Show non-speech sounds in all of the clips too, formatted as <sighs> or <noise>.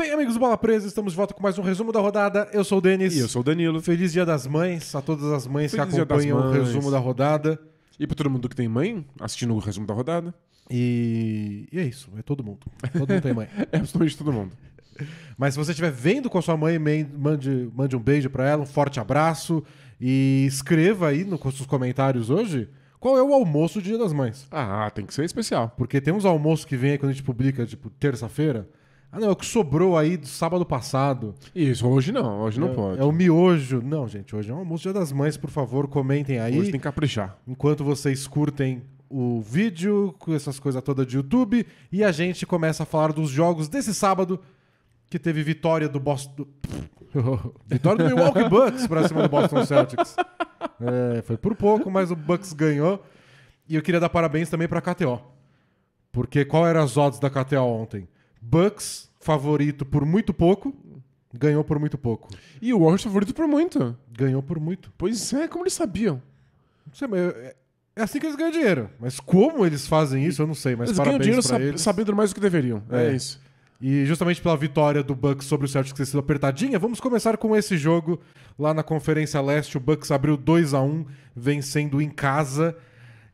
Bem, amigos do Bola Presa, estamos de volta com mais um resumo da rodada. Eu sou o Denis. E eu sou o Danilo. Feliz Dia das Mães a todas as mães Feliz que acompanham o resumo da rodada. E para todo mundo que tem mãe, assistindo o resumo da rodada. E, e é isso, é todo mundo. Todo mundo tem mãe. <laughs> é absolutamente todo mundo. Mas se você estiver vendo com a sua mãe, mande, mande um beijo para ela, um forte abraço. E escreva aí nos seus comentários hoje qual é o almoço do Dia das Mães. Ah, tem que ser especial. Porque tem uns almoços que vem aí quando a gente publica, tipo, terça-feira ah, não, é o que sobrou aí do sábado passado. Isso, hoje não, hoje não é, pode. É o miojo. Não, gente, hoje é um almoço dia das mães, por favor, comentem aí. Hoje tem que caprichar. Enquanto vocês curtem o vídeo, com essas coisas todas de YouTube, e a gente começa a falar dos jogos desse sábado, que teve vitória do Boston. <laughs> vitória do Milwaukee Bucks pra cima do Boston Celtics. É, foi por pouco, mas o Bucks ganhou. E eu queria dar parabéns também pra KTO. Porque qual eram as odds da KTO ontem? Bucks favorito por muito pouco, ganhou por muito pouco. E o Warriors favorito por muito. Ganhou por muito. Pois é, como eles sabiam? Não sei, mas é, é assim que eles ganham dinheiro. Mas como eles fazem isso, eu não sei. Mas eles parabéns ganham dinheiro sab eles. sabendo mais do que deveriam. É. é. isso. E justamente pela vitória do Bucks sobre o Celtics ter sido apertadinha, vamos começar com esse jogo lá na Conferência Leste. O Bucks abriu 2 a 1 vencendo em casa.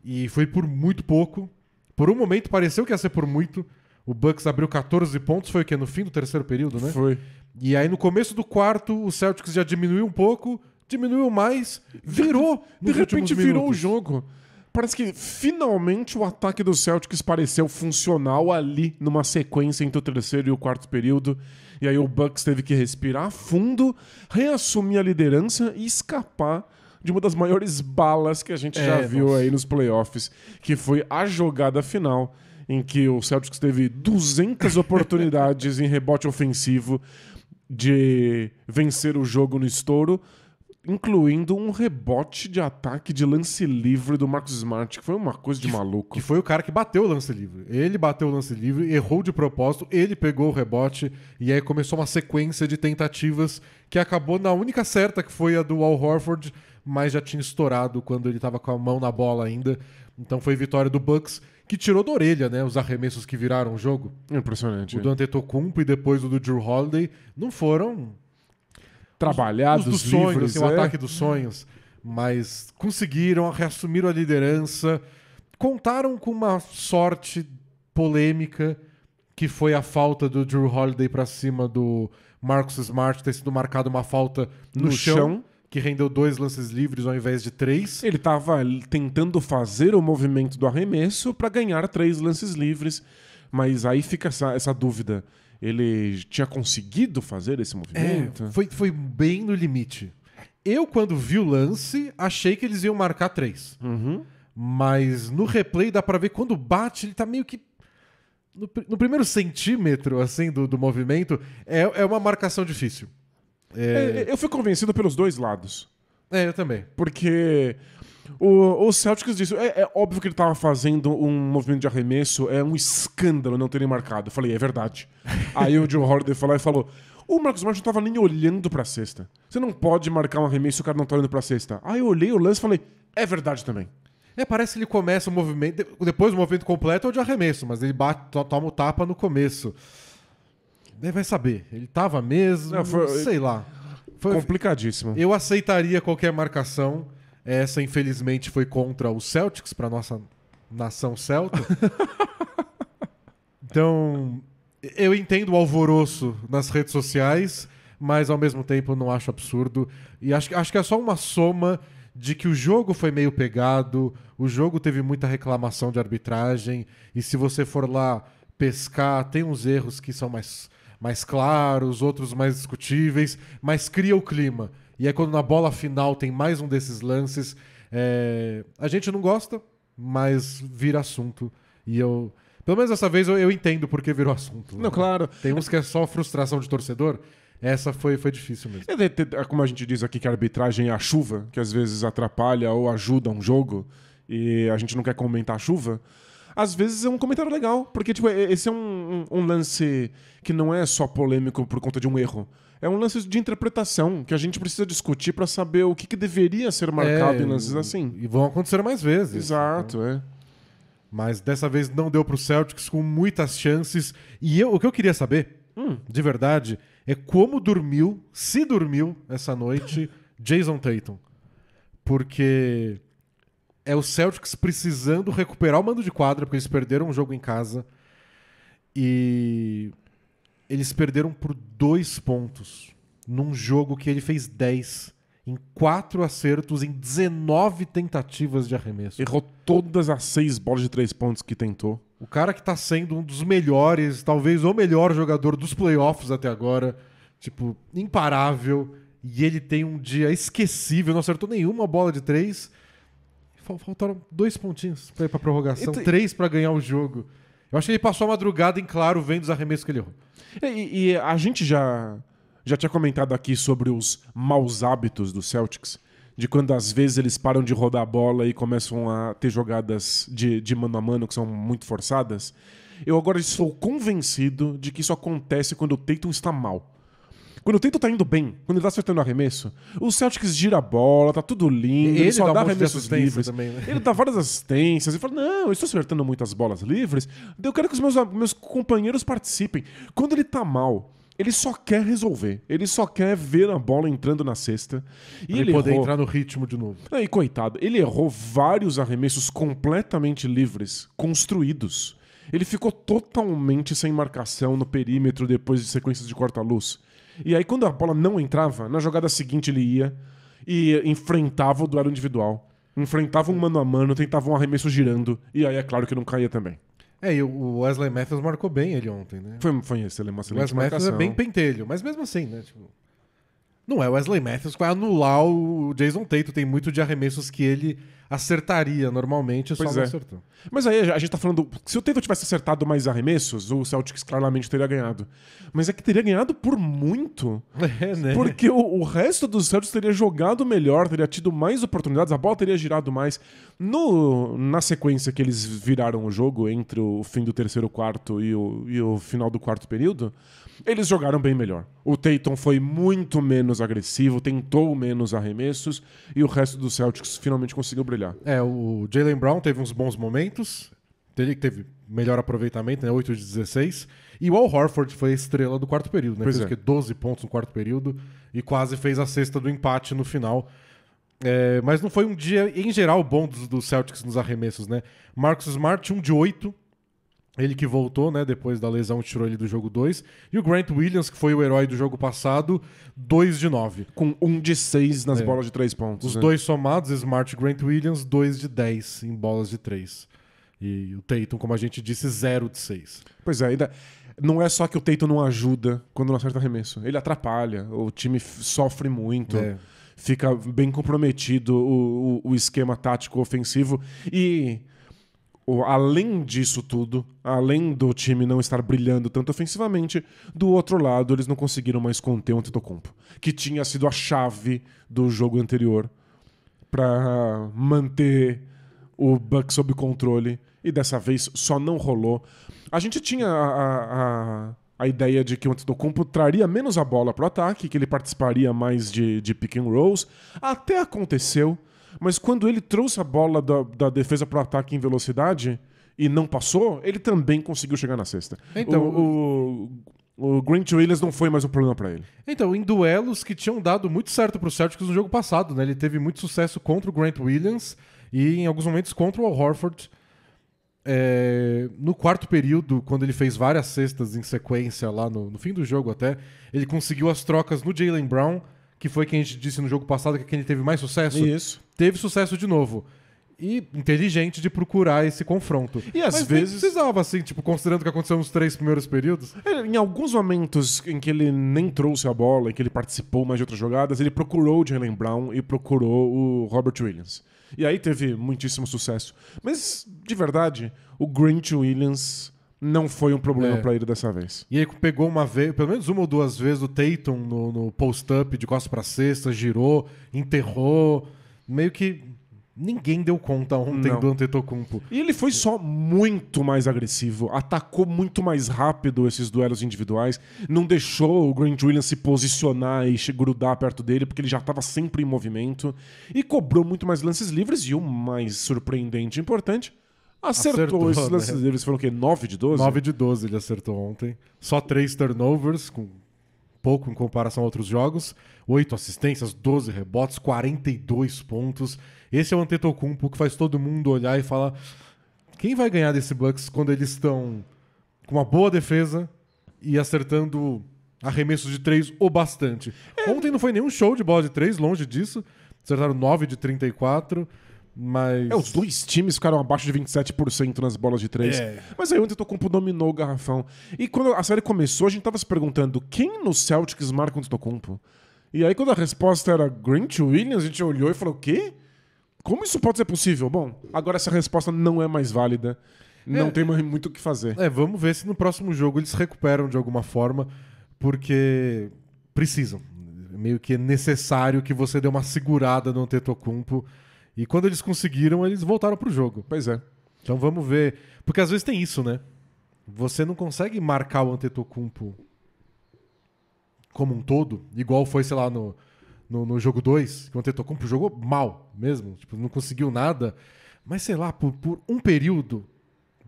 E foi por muito pouco. Por um momento pareceu que ia ser por muito, o Bucks abriu 14 pontos, foi o quê? No fim do terceiro período, né? Foi. E aí no começo do quarto, o Celtics já diminuiu um pouco, diminuiu mais, virou. de repente virou minutos. o jogo. Parece que finalmente o ataque do Celtics pareceu funcional ali numa sequência entre o terceiro e o quarto período. E aí o Bucks teve que respirar fundo, reassumir a liderança e escapar de uma das maiores balas que a gente é, já viu nossa. aí nos playoffs, que foi a jogada final em que o Celtics teve 200 <laughs> oportunidades em rebote ofensivo de vencer o jogo no estouro, incluindo um rebote de ataque de lance livre do Marcus Smart, que foi uma coisa de maluco. Que foi o cara que bateu o lance livre. Ele bateu o lance livre, errou de propósito, ele pegou o rebote e aí começou uma sequência de tentativas que acabou na única certa, que foi a do Al Horford, mas já tinha estourado quando ele estava com a mão na bola ainda. Então foi vitória do Bucks que tirou da orelha, né? Os arremessos que viraram o jogo. Impressionante. O do Antetokounmpo e depois o do Drew Holiday não foram trabalhados, os, os livres, sonhos, assim, é? o ataque dos sonhos, mas conseguiram reassumiram a liderança, contaram com uma sorte polêmica que foi a falta do Drew Holiday para cima do Marcus Smart ter sido marcado uma falta no, no chão. chão que rendeu dois lances livres ao invés de três. Ele estava tentando fazer o movimento do arremesso para ganhar três lances livres, mas aí fica essa, essa dúvida. Ele tinha conseguido fazer esse é, movimento? É, foi, foi bem no limite. Eu, quando vi o lance, achei que eles iam marcar três. Uhum. Mas no replay dá para ver quando bate, ele tá meio que no, no, primeiro centímetro assim do, do movimento, é, é uma marcação difícil. É, é, é... Eu fui convencido pelos dois lados. É, eu também. Porque o, o Celtics disse. É, é, óbvio que ele estava fazendo um movimento de arremesso, é um escândalo não terem marcado. Eu falei, é verdade. <laughs> Aí o Joe Holiday falou e falou. O Marcos Martin não tava nem olhando pra cesta. Você não pode marcar um arremesso se o cara não tá olhando pra cesta. Aí eu olhei o lance e falei, é verdade também. É, parece que ele começa o movimento, depois do movimento completo é o de arremesso, mas ele bate, toma o tapa no começo vai saber. Ele tava mesmo, não, foi, sei lá. Foi complicadíssimo. Eu aceitaria qualquer marcação. Essa, infelizmente, foi contra os Celtics, para nossa nação celta. <laughs> então, eu entendo o alvoroço nas redes sociais, mas ao mesmo tempo não acho absurdo. E acho, acho que é só uma soma de que o jogo foi meio pegado, o jogo teve muita reclamação de arbitragem, e se você for lá pescar, tem uns erros que são mais mais claros, outros mais discutíveis, mas cria o clima. E é quando na bola final tem mais um desses lances. É... A gente não gosta, mas vira assunto. E eu. Pelo menos dessa vez eu, eu entendo porque virou assunto. Não, né? claro. Tem uns que é só frustração de torcedor. Essa foi, foi difícil mesmo. É, é, como a gente diz aqui que a arbitragem é a chuva, que às vezes atrapalha ou ajuda um jogo, e a gente não quer comentar a chuva às vezes é um comentário legal. Porque, tipo, esse é um, um, um lance que não é só polêmico por conta de um erro. É um lance de interpretação que a gente precisa discutir para saber o que, que, deveria ser marcado é, em lances assim. E vão acontecer mais vezes. Exato, né? é. Mas dessa vez não deu para o Celtics com muitas chances. E eu, o que eu queria saber, hum. de verdade, é como dormiu, se dormiu essa noite, <laughs> Jason Tatum. Porque é o Celtics precisando recuperar o mando de quadra, porque eles perderam um jogo em casa. E eles perderam por dois pontos num jogo que ele fez 10 em quatro acertos em 19 tentativas de arremesso. Errou todas as seis bolas de três pontos que tentou. O cara que tá sendo um dos melhores, talvez o melhor jogador dos playoffs até agora, tipo, imparável, e ele tem um dia esquecível, não acertou nenhuma bola de três faltaram dois pontinhos pra ir pra prorrogação, então três para ganhar o jogo. Eu acho que ele passou a madrugada em claro vendo os arremessos que ele errou. É, e, e, a gente já, já tinha comentado aqui sobre os maus hábitos do Celtics, de quando às vezes eles param de rodar a bola e começam a ter jogadas de, de mano a mano que são muito forçadas. Eu agora estou convencido de que isso acontece quando o Tatum está mal. Quando o Tento tá indo bem, quando ele tá acertando o arremesso, o Celtics gira a bola, tá tudo lindo, ele, ele só dá, dá um arremessos livres. Também, né? Ele dá várias assistências. e fala: Não, eu estou acertando muitas bolas livres, eu quero que os meus, meus companheiros participem. Quando ele tá mal, ele só quer resolver. Ele só quer ver a bola entrando na cesta. E ele, ele poder errou... entrar no ritmo de novo. E coitado, ele errou vários arremessos completamente livres, construídos. Ele ficou totalmente sem marcação no perímetro depois de sequências de corta-luz. E aí, quando a bola não entrava, na jogada seguinte ele ia e enfrentava o duelo individual. Enfrentava um mano a mano, tentava um arremesso girando. E aí é claro que não caía também. É, e o Wesley Matthews marcou bem ele ontem, né? Foi, foi esse, ele é uma excelente Wesley marcação. Matthews é bem pentelho, mas mesmo assim, né? Tipo... Não é Wesley Matthews que vai anular o Jason Tatum. Tem muito de arremessos que ele acertaria normalmente, pois só é. não acertou. Mas aí a gente tá falando. Se o Tatum tivesse acertado mais arremessos, o Celtics claramente teria ganhado. Mas é que teria ganhado por muito. <laughs> É, né? Porque o, o resto dos Celtics teria jogado melhor, teria tido mais oportunidades, a bola teria girado mais. No, na sequência que eles viraram o jogo, entre o fim do terceiro quarto e o, e o final do quarto período, eles jogaram bem melhor. O Tatum foi muito menos agressivo, tentou menos arremessos e o resto do Celtics finalmente conseguiu brilhar. É, o Jalen Brown teve uns bons momentos, ele teve melhor aproveitamento, né? 8 de 16. E o Al Horford foi a estrela do quarto período, né? Pois fez é. 12 pontos no quarto período e quase fez a sexta do empate no final. É, mas não foi um dia, em geral, bom dos, dos Celtics nos arremessos, né? Marcus Smart, 1 de 8, ele que voltou, né, depois da lesão, tirou ele do jogo 2. E o Grant Williams, que foi o herói do jogo passado, 2 de 9. Com 1 um de 6 nas é. bolas de 3 pontos. Os né? dois somados, Smart Grant Williams, 2 de 10 em bolas de 3. E o Tatum, como a gente disse, 0 de 6. Pois é, ainda não é só que o Tatum não ajuda quando não acerta arremesso. Ele atrapalha, o time sofre muito. É. Fica bem comprometido o, o, o esquema tático ofensivo. E além disso tudo, além do time não estar brilhando tanto ofensivamente, do outro lado eles não conseguiram mais conter o Antetokounmpo, que tinha sido a chave do jogo anterior para manter o Bucks sob controle e dessa vez só não rolou. A gente tinha a, a, a ideia de que o Antetokounmpo traria menos a bola para o ataque, que ele participaria mais de, de pick and rolls, até aconteceu. Mas quando ele trouxe a bola da, da defesa para o ataque em velocidade e não passou, ele também conseguiu chegar na cesta. Então, o, o, o Grant Williams não foi mais um problema para ele. Então, em duelos que tinham dado muito certo para os Celtics no jogo passado, né? Ele teve muito sucesso contra o Grant Williams e em alguns momentos contra o Al Horford. É, no quarto período, quando ele fez várias cestas em sequência lá no, no fim do jogo até, ele conseguiu as trocas no Jalen Brown que foi quem a gente disse no jogo passado que é quem teve mais sucesso, Isso. teve sucesso de novo. E inteligente de procurar esse confronto. E às Mas vezes. precisava, assim, tipo, considerando o que aconteceu nos três primeiros períodos. É, em alguns momentos em que ele nem trouxe a bola, em que ele participou mais de outras jogadas, ele procurou o Jalen Brown e procurou o Robert Williams. E aí teve muitíssimo sucesso. Mas, de verdade, o Grant Williams não foi um problema é. para ele dessa vez. E ele pegou uma vez, pelo menos uma ou duas vezes, o Tatum no, no post-up de costas para cesta, girou, enterrou. Meio que ninguém deu conta ontem não. do Antetokounmpo. E ele foi só muito mais agressivo, atacou muito mais rápido esses duelos individuais, não deixou o Grant Williams se posicionar e grudar perto dele, porque ele já estava sempre em movimento, e cobrou muito mais lances livres, e o mais surpreendente e importante Acertou, acertou esses né? lances. Né? foram o quê? 9 de 12? 9 de 12 ele acertou ontem. Só 3 turnovers, com pouco em comparação a outros jogos. 8 assistências, 12 rebotes, 42 pontos. Esse é o Antetokounmpo que faz todo mundo olhar e falar quem vai ganhar desse Bucks quando eles estão com uma boa defesa e acertando arremessos de 3 o bastante. É. Ontem não foi nenhum show de bola de 3, longe disso. Acertaram 9 de 34. Mas... É, os dois times ficaram abaixo de 27% nas bolas de três. É. Mas aí o Antetokounmpo dominou o garrafão. E quando a série começou, a gente tava se perguntando quem no Celtics marca o Antetokounmpo? E aí quando a resposta era Grant Williams, a gente olhou e falou, o quê? Como isso pode ser possível? Bom, agora essa resposta não é mais válida. Não é. tem mais muito o que fazer. É, vamos ver se no próximo jogo eles recuperam de alguma forma, porque precisam. Meio que é necessário que você dê uma segurada no Antetokounmpo. Cumpo e quando eles conseguiram, eles voltaram pro jogo. Pois é. Então vamos ver. Porque às vezes tem isso, né? Você não consegue marcar o Antetokounmpo como um todo, igual foi, sei lá, no, no, no jogo 2, que o Antetokounmpo jogou mal mesmo, tipo, não conseguiu nada. Mas sei lá, por, por um período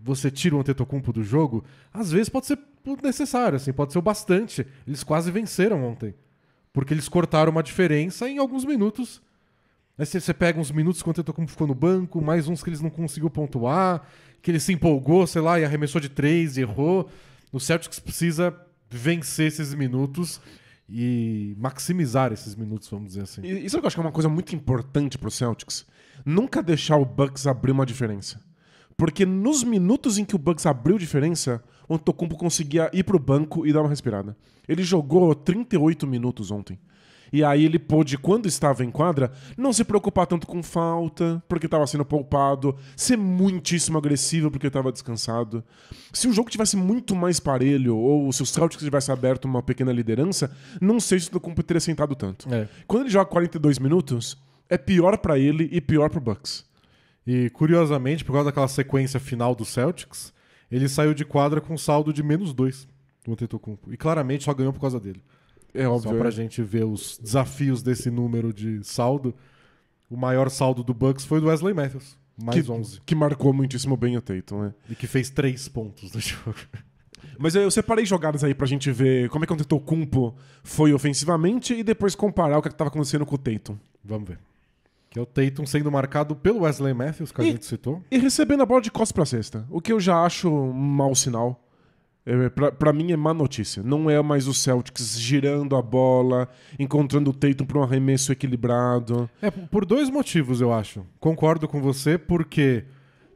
você tira o Antetokounmpo do jogo, às vezes pode ser necessário, assim, pode ser o bastante. Eles quase venceram ontem, porque eles cortaram uma diferença em alguns minutos Aí você pega uns minutos quanto tempo como ficou no banco, mais uns que eles não conseguiu pontuar, que ele se empolgou, sei lá, e arremessou de três, e errou. O Celtics precisa vencer esses minutos e maximizar esses minutos, vamos dizer assim. E, isso eu acho que é uma coisa muito importante pro Celtics. Nunca deixar o Bucks abrir uma diferença. Porque nos minutos em que o Bucks abriu diferença, o Antetokounmpo conseguia ir pro banco e dar uma respirada. Ele jogou 38 minutos ontem. E aí ele pôde, quando estava em quadra, não se preocupar tanto com falta, porque estava sendo poupado, ser muitíssimo agressivo porque estava descansado. Se o jogo tivesse muito mais parelho, ou se o Celtics tivesse aberto uma pequena liderança, não sei se o Tocumpo teria sentado tanto. É. Quando ele joga 42 minutos, é pior para ele e pior pro Bucks. E curiosamente, por causa daquela sequência final do Celtics, ele saiu de quadra com saldo de menos dois do Antetokounmpo. E claramente só ganhou por causa dele. É óbvio, Só pra é. gente ver os desafios desse número de saldo. O maior saldo do Bucks foi do Wesley Matthews, mais que, 11. Que marcou muitíssimo bem o Tatum, né? E que fez três pontos no <laughs> jogo. Mas eu separei jogadas aí pra gente ver como é que o Cumpo foi ofensivamente e depois comparar o que é estava acontecendo com o Tatum. Vamos ver. Que é o Tatum sendo marcado pelo Wesley Matthews, que e, a gente citou. E recebendo a bola de costas pra cesta, o que eu já acho um mau sinal. É, para mim é má notícia. Não é mais o Celtics girando a bola, encontrando o Tatum para um arremesso equilibrado. É, por dois motivos, eu acho. Concordo com você, porque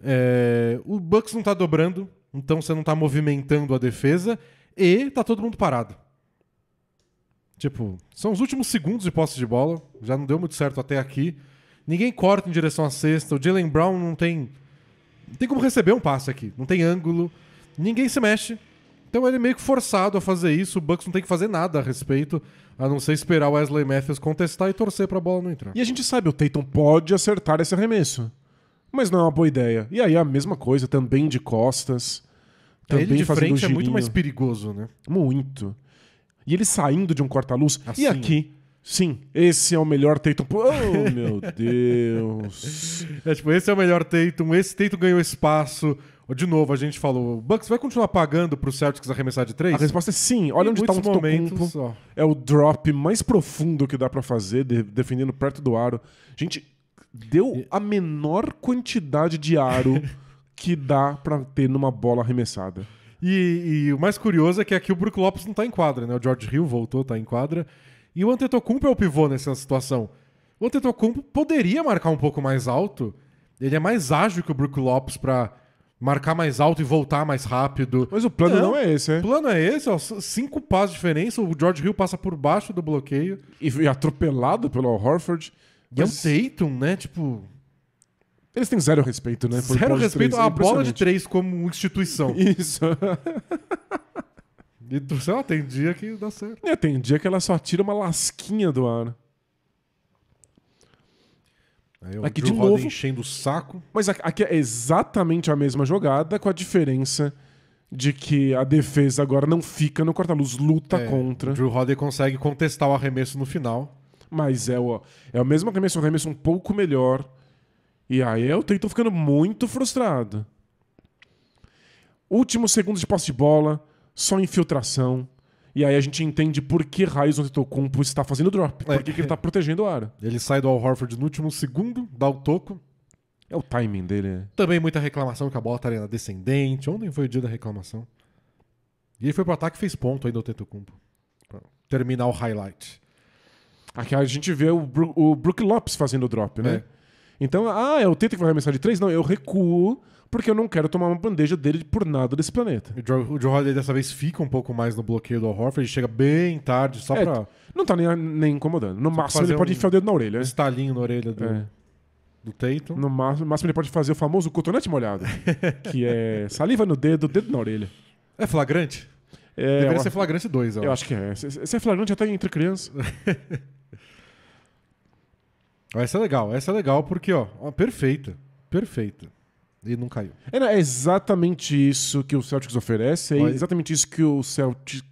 é, o Bucks não está dobrando, então você não está movimentando a defesa e tá todo mundo parado. Tipo, são os últimos segundos de posse de bola, já não deu muito certo até aqui. Ninguém corta em direção à cesta, o Jalen Brown não tem não tem como receber um passe aqui, não tem ângulo. Ninguém se mexe, então ele é meio que forçado a fazer isso, o Bucks não tem que fazer nada a respeito, a não ser esperar o Wesley Matthews contestar e torcer para a bola não entrar. E a gente sabe, o Tatum pode acertar esse arremesso, mas não é uma boa ideia. E aí é a mesma coisa, também de costas, é, também ele de frente girinho. é muito mais perigoso, né? Muito. E ele saindo de um corta-luz. Assim. E aqui, Sim, esse é o melhor Tatum. Oh, <laughs> meu Deus. É, tipo, esse é o melhor Tatum, esse Tatum ganhou espaço, de novo, a gente falou, Bucks vai continuar pagando pro Celtics arremessar de três? A resposta é sim. Olha em onde tá o momento É o drop mais profundo que dá para fazer, de, defendendo perto do aro. Gente, deu a menor quantidade de aro <laughs> que dá para ter numa bola arremessada. E, e, o mais curioso é que aqui o Brook Lopes não tá em quadra, né? O George Hill voltou, tá em quadra. E o Antetokounmpo é o pivô nessa situação. O Antetokounmpo poderia marcar um pouco mais alto. Ele é mais ágil que o Brook Lopes para marcar mais alto e voltar mais rápido. Mas o plano não, não é esse, é? O plano é esse, ó, cinco passos de diferença, o George Hill passa por baixo do bloqueio. E, e atropelado pelo Horford. E é mas... é Tatum, né? Tipo... Eles têm zero respeito, né? Por zero respeito à é bola de três como instituição. <laughs> Isso. e, sei lá, tem dia que dá certo. É, tem dia que ela só tira uma lasquinha do ar. Aí o aqui Drew de novo. enchendo o saco. Mas aqui é exatamente a mesma jogada, com a diferença de que a defesa agora não fica no corta-luz, luta é, contra. Drew Holiday consegue contestar o arremesso no final. Mas é o, é o mesmo arremesso, um arremesso um pouco melhor. E aí eu tô ficando muito frustrado. Último segundo de posse de bola, só infiltração. E aí a gente entende por que raios o Antetokounmpo está fazendo drop. É. Por que, que ele está protegendo o ar. Ele sai do Al Horford no último segundo, dá o toco. É o timing dele, né? Também muita reclamação que a bola tá ali na descendente. Ontem foi o dia da reclamação. E ele foi pro ataque e fez ponto aí do Antetokounmpo. Pra terminar o highlight. Aqui a gente vê o, Bru o Brook Lopes fazendo o drop, né? É. Então, ah, eu é tento Teta que vai arremessar de três? Não, eu recuo porque eu não quero tomar uma bandeja dele por nada desse planeta. O Joe, o Joe Holiday dessa vez fica um pouco mais no bloqueio do Al Horford, ele chega bem tarde, só é, pra. Não tá nem, nem incomodando. No só máximo ele pode um, enfiar o dedo na orelha. Né? estalinho na orelha do. É. Do Tatum. No máximo, máximo ele pode fazer o famoso cotonete molhado, <laughs> que é saliva no dedo, dedo na orelha. É flagrante? É, Deveria ser flagrante 2, eu, eu acho. que é. Se é flagrante até entre crianças. <laughs> essa é legal, essa é legal porque, ó, ó perfeita. Perfeita. E não caiu. É, é exatamente isso que o Celtics oferece, é exatamente isso que o Celtics.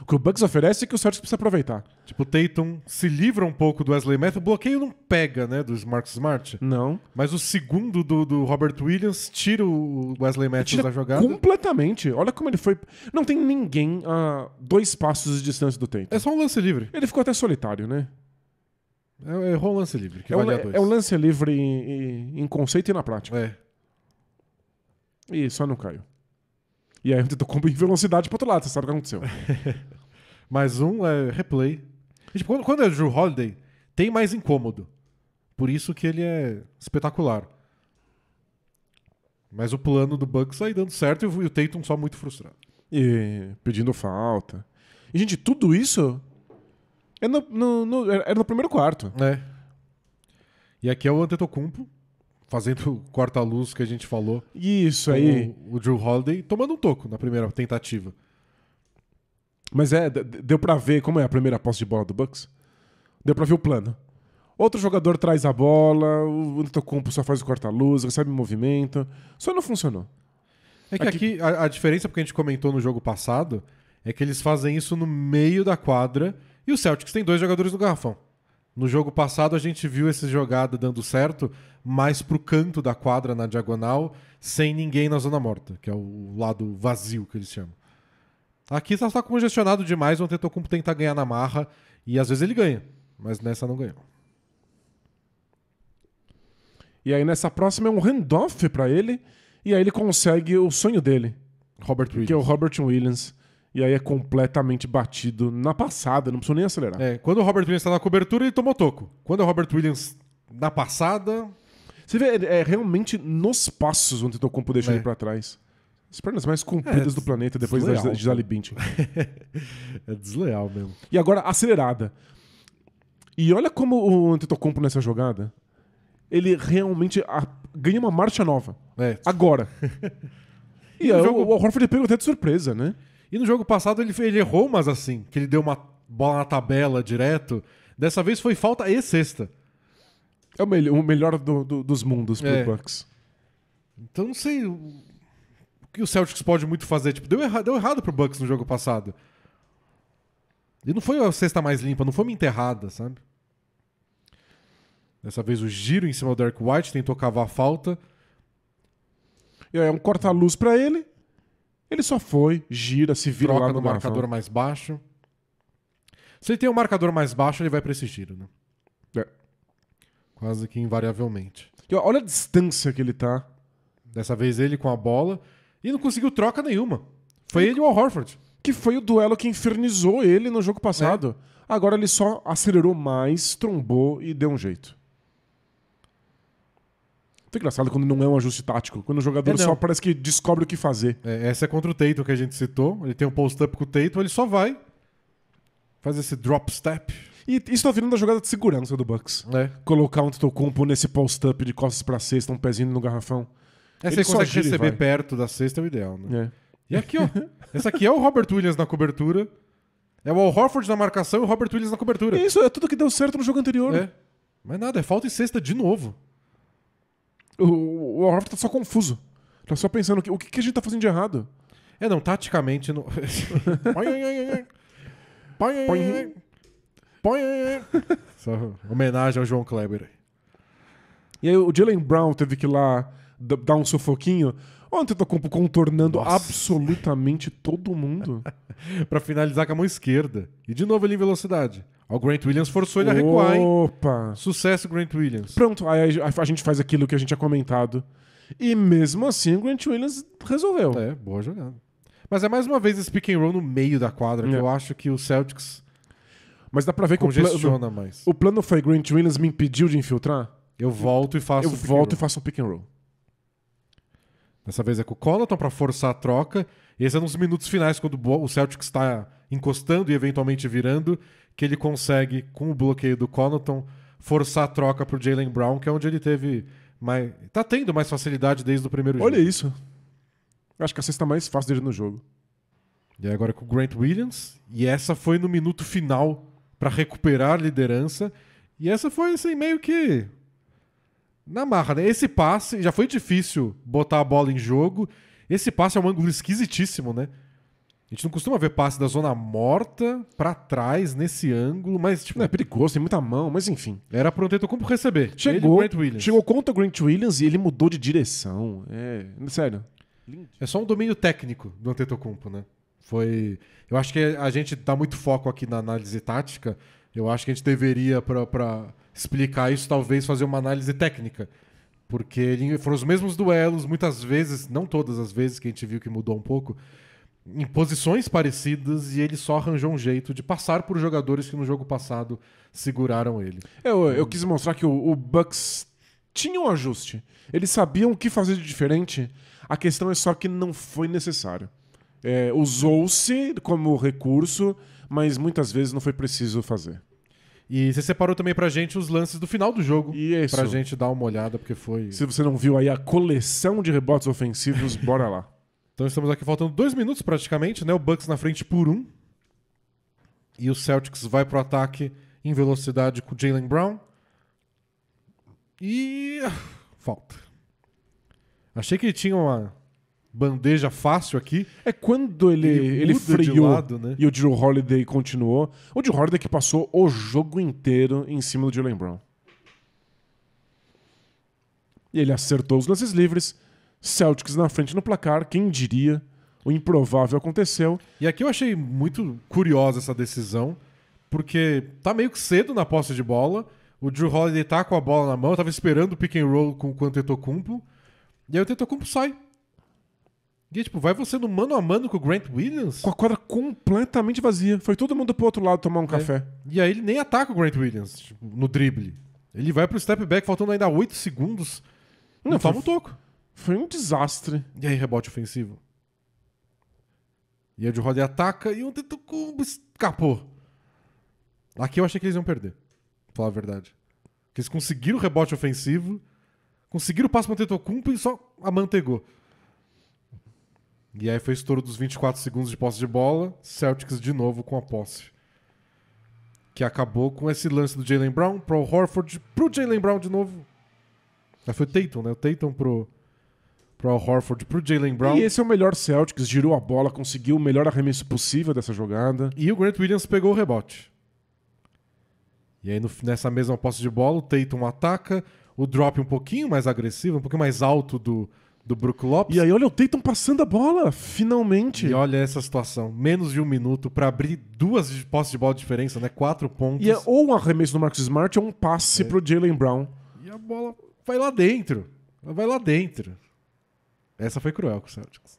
O que o Bucks oferece e que o Celtics precisa aproveitar. Tipo, o Tatum se livra um pouco do Wesley Matthews. O bloqueio não pega, né, do Mark Smart. Não. Mas o segundo do, do Robert Williams tira o Wesley Matthews da jogada. Completamente. Olha como ele foi. Não tem ninguém a dois passos de distância do Tatum. É só um lance livre. Ele ficou até solitário, né? É, errou um lance livre, que é dois. É um lance livre em, em, em conceito e na prática. É. E só não caiu. E aí o combo em velocidade pro outro lado, você sabe o que aconteceu. <laughs> mais um é replay. E, tipo, quando, quando é Drew Holiday, tem mais incômodo. Por isso que ele é espetacular. Mas o plano do Bucks aí dando certo e o Tatum só muito frustrado. E pedindo falta. E, gente, tudo isso é no, no, no, é no primeiro quarto. É. E aqui é o Antetokounmpo, fazendo corta-luz que a gente falou. Isso aí. O, o Drew Holiday tomando um toco na primeira tentativa. Mas é, deu para ver como é a primeira posse de bola do Bucks. Deu para ver o plano. Outro jogador traz a bola, o Antetokounmpo só faz o corta-luz, recebe movimento. Só não funcionou. É que aqui, aqui a, a, diferença porque a gente comentou no jogo passado é que eles fazem isso no meio da quadra e o Celtics tem dois jogadores no garrafão. No jogo passado a gente viu essa jogada dando certo, mais pro canto da quadra na diagonal, sem ninguém na zona morta, que é o lado vazio que eles chamam. Aqui está congestionado demais, o Antetokounmpo tenta ganhar na marra e às vezes ele ganha, mas nessa não ganhou. E aí nessa próxima é um handoff para ele e aí ele consegue o sonho dele, Robert Williams. Que é o Robert Williams e aí é completamente batido na passada, não precisa nem acelerar. É, quando o Robert Williams está na cobertura, ele tomou toco. Quando é o Robert Williams na passada. Você vê, é, é realmente nos passos onde o Tocompo deixou é. ele para trás. As pernas mais é, compridas é, do planeta depois desleal, da Gisele Bint. <laughs> é desleal mesmo. E agora, acelerada. E olha como o Antetokounmpo nessa jogada, ele realmente a, ganha uma marcha nova. É. Agora. <laughs> e é jogo... o, o Horford pegou até de surpresa, né? E no jogo passado ele, ele errou umas assim, que ele deu uma bola na tabela direto. Dessa vez foi falta e cesta. É o, me o melhor do, do, dos mundos pro é. Bucks. Então não sei o, o que o Celtics pode muito fazer. Tipo, deu, erra deu errado pro Bucks no jogo passado. E não foi a cesta mais limpa, não foi uma enterrada, sabe? Dessa vez o giro em cima do Derek White tentou cavar a falta. E É um corta-luz para ele. Ele só foi, gira, se vira Troca lá no marcador mais baixo. Se ele tem um marcador mais baixo, ele vai para esse giro, né? É. Quase que invariavelmente. E olha a distância que ele tá. Dessa vez ele com a bola. E não conseguiu troca nenhuma. Foi ele, ele ou o Horford. Que foi o duelo que infernizou ele no jogo passado. É. Agora ele só acelerou mais, trombou e deu um jeito. Muito engraçado quando não é um ajuste tático. Quando o jogador é, só parece que descobre o que fazer. É, essa é contra o Taito que a gente citou. Ele tem um post-up com o Taito, ele só vai. Faz esse drop step. E isso tá vindo da jogada de segurança do Bucks. É. Colocar um Tetocompo nesse post-up de costas pra cesta, um pezinho no garrafão. Essa é, você consegue receber perto da cesta, é o ideal, né? É. E aqui, ó. <laughs> essa aqui é o Robert Williams na cobertura. É o Al Horford na marcação e o Robert Williams na cobertura. Isso, é tudo que deu certo no jogo anterior. É. Mas nada, é falta e cesta de novo. O, o tá só confuso. Tá só pensando o que, o que a gente tá fazendo de errado. É, não, taticamente. Não... só homenagem ao João Kleber. E aí o Dylan Brown teve que ir lá dar um sufoquinho. Ontem eu tô contornando Nossa. absolutamente todo mundo. <laughs> para finalizar com a mão esquerda. E de novo ele em velocidade. O Grant Williams forçou ele a recuar, hein? Opa! Sucesso, Grant Williams. Pronto, aí a, gente faz aquilo que a gente tinha é comentado. E mesmo assim, o Grant Williams resolveu. É, boa jogada. Mas é mais uma vez esse pick and roll no meio da quadra, é. que eu acho que o Celtics. Mas dá pra ver que o plano. mais. O plano foi: Grant Williams me impediu de infiltrar? Eu volto e faço eu um volto e faço um pick and roll. Dessa vez é com o Connaughton para forçar a troca. E esse é nos minutos finais, quando o Celtics está encostando e eventualmente virando que ele consegue, com o bloqueio do Connaughton, forçar a troca para o Jalen Brown, que é onde ele teve mais. tá tendo mais facilidade desde o primeiro Olha jogo. Olha isso. Eu acho que a cesta mais fácil dele no jogo. E agora com o Grant Williams. E essa foi no minuto final para recuperar a liderança. E essa foi assim, meio que. Na marra, né? Esse passe já foi difícil botar a bola em jogo. Esse passe é um ângulo esquisitíssimo, né? A gente não costuma ver passe da zona morta para trás nesse ângulo, mas tipo, não é perigoso, tem muita mão, mas enfim. Era pro Antetokounmpo receber. Chegou, Williams. chegou contra o Grant Williams e ele mudou de direção. É, sério. É só um domínio técnico do Antetokounmpo, né? Foi, eu acho que a gente dá tá muito foco aqui na análise tática. Eu acho que a gente deveria para explicar isso, talvez fazer uma análise técnica. Porque foram os mesmos duelos, muitas vezes, não todas as vezes que a gente viu que mudou um pouco, em posições parecidas e ele só arranjou um jeito de passar por jogadores que no jogo passado seguraram ele. É, eu, eu quis mostrar que o, o Bucks tinha um ajuste. Eles sabiam o que fazer de diferente. A questão é só que não foi necessário. É, Usou-se como recurso, mas muitas vezes não foi preciso fazer. E você separou também pra gente os lances do final do jogo. Isso. Pra gente dar uma olhada, porque foi. Se você não viu aí a coleção de rebotes ofensivos, bora lá. Então estamos aqui faltando dois minutos praticamente, né? O Bucks na frente por um. E o Celtics vai pro ataque em velocidade com o Jalen Brown. E. <sighs> falta. Achei que ele tinha uma bandeja fácil aqui. É quando ele, ele, ele freou lado, né? e o Drew Holiday continuou. O Drew Holiday que passou o jogo inteiro em cima do Jalen Brown. E ele acertou os lances livres Celtics na frente no placar, quem diria? O improvável aconteceu. E aqui eu achei muito curiosa essa decisão, porque tá meio que cedo na posse de bola. O Drew Holiday tá com a bola na mão, eu tava esperando o pick and roll com o Antetokounmpo. E aí o Antetokounmpo sai. E tipo, vai você no mano a mano com o Grant Williams? Com a quadra completamente vazia. Foi todo mundo pro outro lado tomar um é. café. E aí ele nem ataca o Grant Williams tipo, no drible. Ele vai pro step back faltando ainda 8 segundos. Não, toma um toco. Foi um desastre. E aí, rebote ofensivo. E o de Rodney ataca e o Antetokounmpo escapou. Aqui eu achei que eles iam perder, pra falar a verdade. Que eles conseguiram o rebote ofensivo, conseguiram o passe pro Antetokounmpo e só amantegou. E aí foi estouro dos 24 segundos de posse de bola, Celtics de novo com a posse. Que acabou com esse lance do Jalen Brown pro Horford, pro Jalen Brown de novo. Aí foi o Tatum, né? O Tatum pro pro Al Horford, pro Jalen Brown. E esse é o melhor Celtics, girou a bola, conseguiu o melhor arremesso possível dessa jogada. E o Grant Williams pegou o rebote. E aí no, nessa mesma posse de bola, o Tatum ataca, o drop um pouquinho mais agressivo, um pouquinho mais alto do, do Brook Lopes. E aí olha o Tatum passando a bola, finalmente. E olha essa situação, menos de um minuto para abrir duas posses de bola de diferença, né? Quatro pontos. E é ou um arremesso do Marcus Smart ou um passe é. pro Jalen Brown. E a bola vai lá dentro, ela vai lá dentro. Essa foi cruel com o Celtics.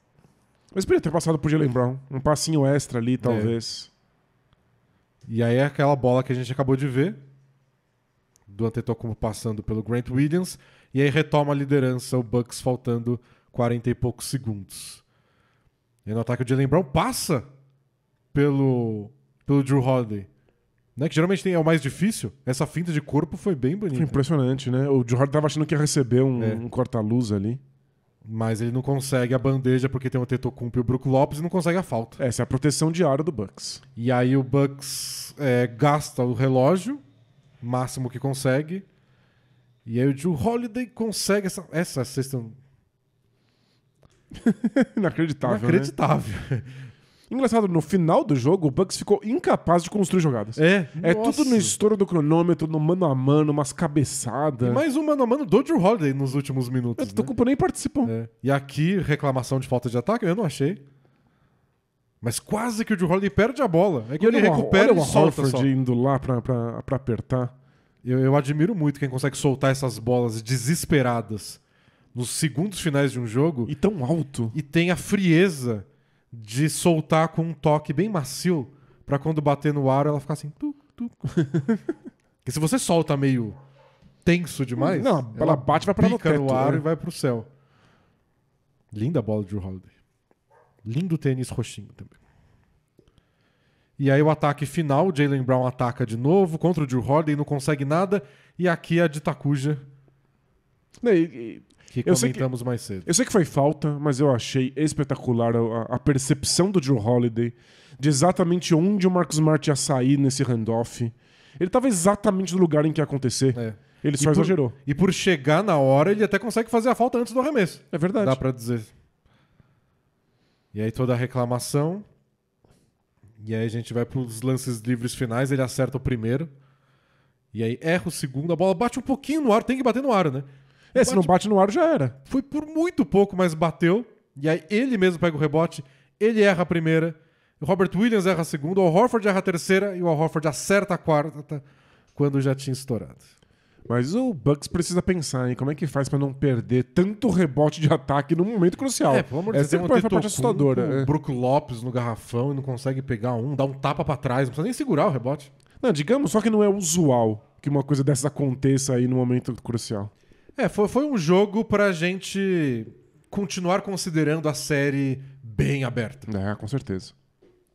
Mas podia ter passado por Jalen Brown. Um passinho extra ali, é. talvez. É. E aí é aquela bola que a gente acabou de ver. Do Antetokounmpo passando pelo Grant Williams. E aí retoma a liderança, o Bucks faltando 40 e poucos segundos. E no ataque o Jalen Brown passa pelo, pelo Drew Holiday. Né, que geralmente tem, é o mais difícil. Essa finta de corpo foi bem bonita. Foi impressionante, né? O Drew Holiday tava achando que ia receber um, é. um corta-luz ali. Mas ele não consegue a bandeja porque tem o Tetocump e o Brook Lopes e não consegue a falta. Essa é a proteção diária do Bucks. E aí o Bucks é, gasta o relógio, máximo que consegue. E aí o Drew Holiday consegue essa, essa sexta. Inacreditável. <laughs> Inacreditável. Né? Engraçado, no final do jogo, o Bucks ficou incapaz de construir jogadas. É. É Nossa. tudo no estouro do cronômetro, no mano a mano, umas cabeçadas. E mais um mano a mano do Drew Holiday nos últimos minutos. É, Tucupo né? nem participou. É. E aqui, reclamação de falta de ataque, eu não achei. Mas quase que o Drew Holiday perde a bola. É que ele uma, recupera olha e solta Horford só. indo lá pra, pra, pra apertar. Eu, eu admiro muito quem consegue soltar essas bolas desesperadas nos segundos finais de um jogo. E tão alto. E tem a frieza de soltar com um toque bem macio para quando bater no ar ela ficar assim. Tu, tu. <laughs> Porque se você solta meio tenso demais. Não, ela, ela bate vai para no, teto, no ar né? e vai pro céu. Linda bola de Drew Holiday. Lindo tênis roxinho também. E aí o ataque final, Jalen Brown ataca de novo contra o Drew Holiday, não consegue nada. E aqui é a de Takuja. E, e, que eu comentamos que, mais cedo. Eu sei que foi falta, mas eu achei espetacular a, a percepção do Drew Holiday de exatamente onde o Marcos Smart ia sair nesse handoff. Ele estava exatamente no lugar em que ia acontecer. É. Ele só e exagerou. Por, e por chegar na hora, ele até consegue fazer a falta antes do arremesso. É verdade. Dá para dizer. E aí toda a reclamação. E aí a gente vai para os lances livres finais, ele acerta o primeiro. E aí erra o segundo, a bola bate um pouquinho no ar, tem que bater no ar, né? É, se não bate no ar já era. Foi por muito pouco, mas bateu. E aí ele mesmo pega o rebote, ele erra a primeira, o Robert Williams erra a segunda, o Horford erra a terceira e o Horford acerta a quarta quando já tinha estourado. Mas o Bucks precisa pensar em como é que faz para não perder tanto rebote de ataque num momento crucial. É, vamos dizer de é sempre uma parte assustadora. O é. Brook Lopes no garrafão e não consegue pegar um, dá um tapa para trás, não precisa nem segurar o rebote. Não, digamos só que não é usual que uma coisa dessa aconteça aí no momento crucial. É, foi, foi um jogo pra gente continuar considerando a série bem aberta. É, com certeza.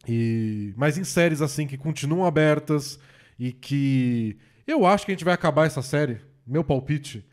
E mas em séries assim que continuam abertas e que eu acho que a gente vai acabar essa série, meu palpite,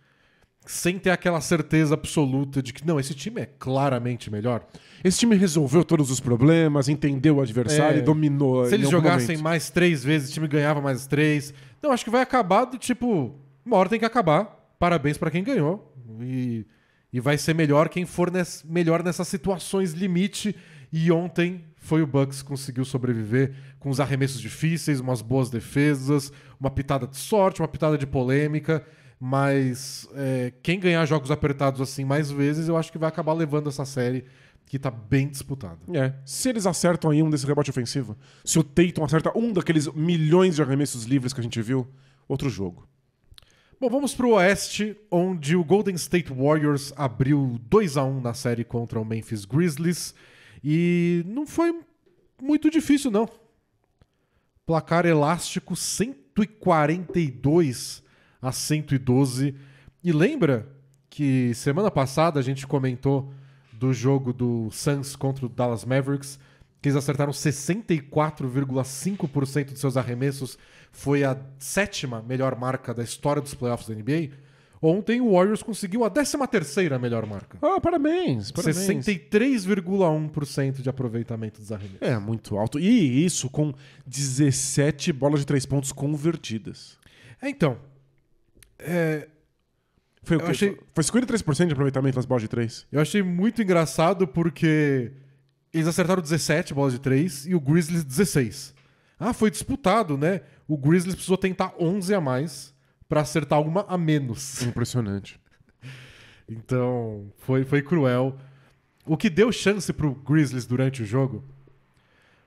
sem ter aquela certeza absoluta de que não, esse time é claramente melhor. Esse time resolveu todos os problemas, entendeu o adversário é, e dominou. Se eles jogassem momento. mais três vezes, o time ganhava mais três. Não, acho que vai acabar do tipo, uma hora tem que acabar parabéns para quem ganhou. E, e vai ser melhor quem for melhor nessas situações limite. E ontem foi o Bucks que conseguiu sobreviver com os arremessos difíceis, umas boas defesas, uma pitada de sorte, uma pitada de polêmica. Mas é, quem ganhar jogos apertados assim mais vezes, eu acho que vai acabar levando essa série que tá bem disputada. É. Se eles acertam aí um desse rebote ofensivo, se o Tatum acerta um daqueles milhões de arremessos livres que a gente viu, outro jogo. Bom, vamos para o Oeste, onde o Golden State Warriors abriu 2 a 1 na série contra o Memphis Grizzlies e não foi muito difícil não. Placar elástico 142 a 112. E lembra que semana passada a gente comentou do jogo do Suns contra o Dallas Mavericks, que eles acertaram 64,5% dos seus arremessos foi a sétima melhor marca da história dos playoffs da NBA, Ontem o Warriors conseguiu a 13 terceira melhor marca. Ah, parabéns, parabéns. 63,1% de aproveitamento dos arremessos. É, muito alto. E isso com 17 bolas de três pontos convertidas. É, então. É... Foi o achei... Foi 53% de aproveitamento das bolas de três. Eu achei muito engraçado porque eles acertaram 17 bolas de três e o Grizzlies 16. Ah, foi disputado, né? O Grizzlies precisou tentar 11 a mais para acertar uma a menos. Impressionante. <laughs> então, foi, foi cruel. O que deu chance pro Grizzlies durante o jogo